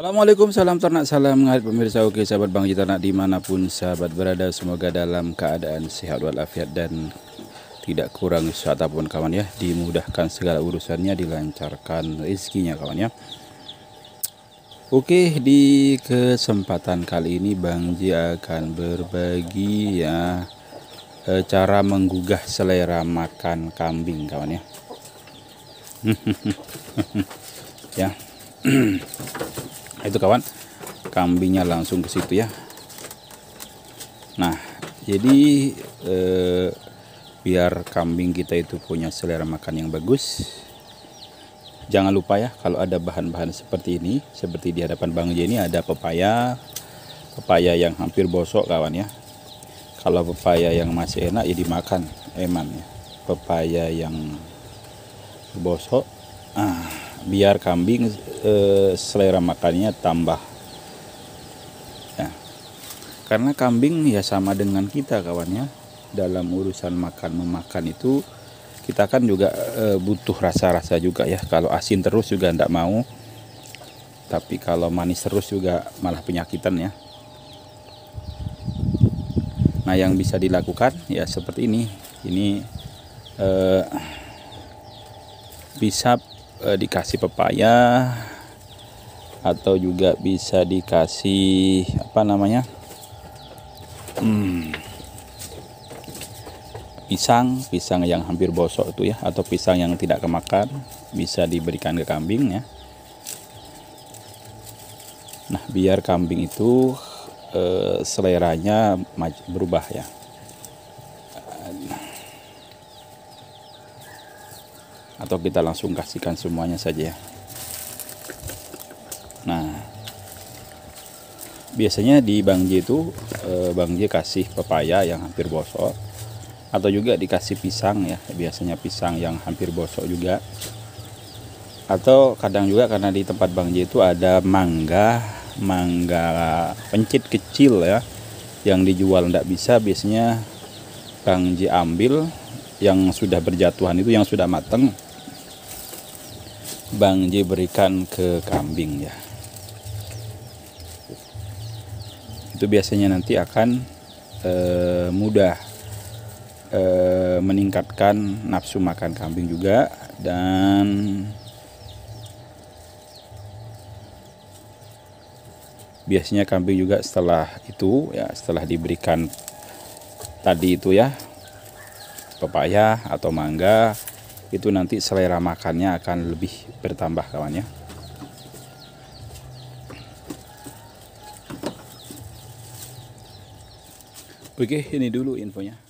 Assalamualaikum, salam ternak, salam ngarit pemirsa Oke sahabat Bang Ternak dimanapun sahabat berada Semoga dalam keadaan sehat walafiat dan tidak kurang sesuatu pun kawan ya Dimudahkan segala urusannya, dilancarkan rezekinya kawan ya Oke di kesempatan kali ini Bang Ji akan berbagi ya e, Cara menggugah selera makan kambing kawan ya Ya Nah, itu kawan kambingnya langsung ke situ ya nah jadi eh, biar kambing kita itu punya selera makan yang bagus jangan lupa ya kalau ada bahan-bahan seperti ini seperti di hadapan Bang Jenny ada pepaya pepaya yang hampir bosok kawan ya kalau pepaya yang masih enak ya dimakan eman ya pepaya yang bosok ah biar kambing e, selera makannya tambah ya. karena kambing ya sama dengan kita kawannya dalam urusan makan memakan itu kita kan juga e, butuh rasa-rasa juga ya kalau asin terus juga tidak mau tapi kalau manis terus juga malah penyakitan ya nah yang bisa dilakukan ya seperti ini ini eh, bisa eh, dikasih pepaya atau juga bisa dikasih apa namanya hmm, pisang pisang yang hampir bosok itu ya atau pisang yang tidak kemakan bisa diberikan ke kambing ya nah biar kambing itu eh, seleranya berubah ya atau kita langsung kasihkan semuanya saja ya. nah biasanya di Bang J itu eh, Bang J kasih pepaya yang hampir bosok atau juga dikasih pisang ya biasanya pisang yang hampir bosok juga atau kadang juga karena di tempat Bang J itu ada mangga mangga pencit kecil ya yang dijual ndak bisa biasanya Bang J ambil yang sudah berjatuhan itu yang sudah mateng Bang J berikan ke kambing ya. Itu biasanya nanti akan e, mudah e, meningkatkan nafsu makan kambing juga dan biasanya kambing juga setelah itu ya setelah diberikan tadi itu ya pepaya atau mangga itu nanti selera makannya akan lebih bertambah kawan ya Oke, ini dulu infonya.